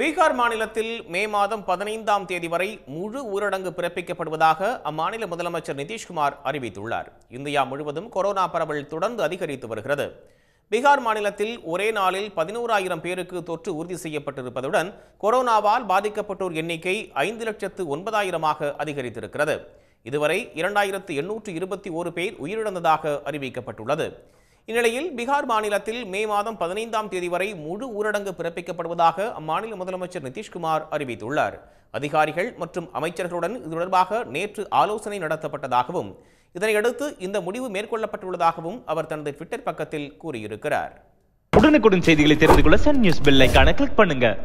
பீகார் மாநிலத்தில் மே மாதம் பதினைந்தாம் தேதி வரை முழு ஊரடங்கு பிறப்பிக்கப்படுவதாக அம்மாநில முதலமைச்சர் நிதிஷ்குமார் அறிவித்துள்ளார் இந்தியா முழுவதும் கொரோனா பரவல் தொடர்ந்து அதிகரித்து வருகிறது பீகார் மாநிலத்தில் ஒரே நாளில் பதினோராயிரம் பேருக்கு தொற்று உறுதி செய்யப்பட்டிருப்பதுடன் கொரோனாவால் பாதிக்கப்பட்டோர் எண்ணிக்கை ஐந்து லட்சத்து ஒன்பதாயிரமாக அதிகரித்திருக்கிறது இதுவரை இரண்டாயிரத்து எண்ணூற்று இருபத்தி ஓரு பேர் உயிரிழந்ததாக அறிவிக்கப்பட்டுள்ளது இந்நிலையில் பீகார் மாநிலத்தில் மே மாதம் பதினைந்தாம் தேதி வரை முழு ஊரடங்கு பிறப்பிக்கப்படுவதாக அம்மாநில முதலமைச்சர் நிதிஷ்குமார் அறிவித்துள்ளார் அதிகாரிகள் மற்றும் அமைச்சர்களுடன் இது தொடர்பாக நேற்று ஆலோசனை நடத்தப்பட்டதாகவும் இதனையடுத்து இந்த முடிவு மேற்கொள்ளப்பட்டுள்ளதாகவும் அவர் தனது ட்விட்டர் பக்கத்தில் கூறியிருக்கிறார் உடனுக்குடன் செய்திகளை தெரிந்து கொள்ள சன் நியூஸ் பெல் கிளிக் பண்ணுங்க